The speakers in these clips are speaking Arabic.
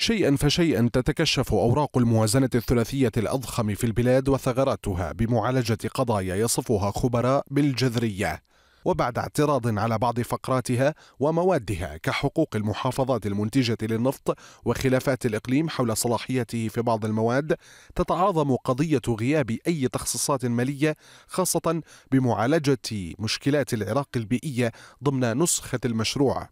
شيئا فشيئا تتكشف أوراق الموازنة الثلاثية الأضخم في البلاد وثغراتها بمعالجة قضايا يصفها خبراء بالجذرية وبعد اعتراض على بعض فقراتها وموادها كحقوق المحافظات المنتجة للنفط وخلافات الإقليم حول صلاحيته في بعض المواد تتعاظم قضية غياب أي تخصيصات مالية خاصة بمعالجة مشكلات العراق البيئية ضمن نسخة المشروع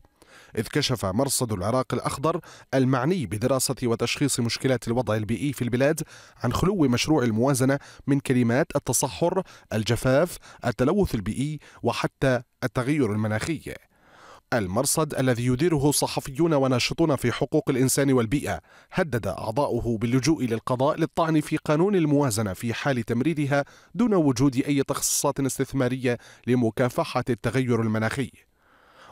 إذ كشف مرصد العراق الأخضر المعني بدراسة وتشخيص مشكلات الوضع البيئي في البلاد عن خلو مشروع الموازنة من كلمات التصحر، الجفاف، التلوث البيئي وحتى التغير المناخي. المرصد الذي يديره صحفيون وناشطون في حقوق الإنسان والبيئة هدد أعضاؤه باللجوء للقضاء للطعن في قانون الموازنة في حال تمريرها دون وجود أي تخصصات استثمارية لمكافحة التغير المناخي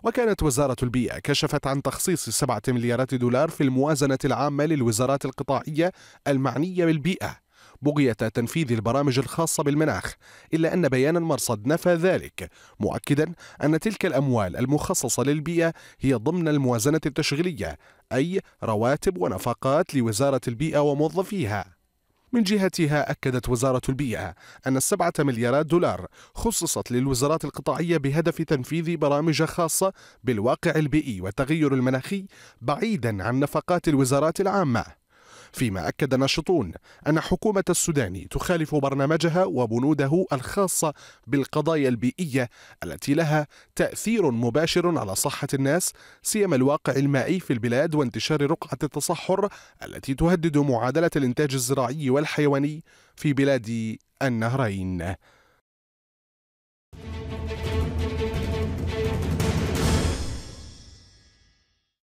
وكانت وزارة البيئة كشفت عن تخصيص 7 مليارات دولار في الموازنة العامة للوزارات القطاعية المعنية بالبيئة بغية تنفيذ البرامج الخاصة بالمناخ إلا أن بيان المرصد نفى ذلك مؤكدا أن تلك الأموال المخصصة للبيئة هي ضمن الموازنة التشغيلية أي رواتب ونفقات لوزارة البيئة وموظفيها من جهتها أكدت وزارة البيئة أن السبعة مليارات دولار خصصت للوزارات القطاعية بهدف تنفيذ برامج خاصة بالواقع البيئي والتغير المناخي بعيدا عن نفقات الوزارات العامة فيما أكد ناشطون أن حكومة السودان تخالف برنامجها وبنوده الخاصة بالقضايا البيئية التي لها تأثير مباشر على صحة الناس سيما الواقع المائي في البلاد وانتشار رقعة التصحر التي تهدد معادلة الإنتاج الزراعي والحيواني في بلاد النهرين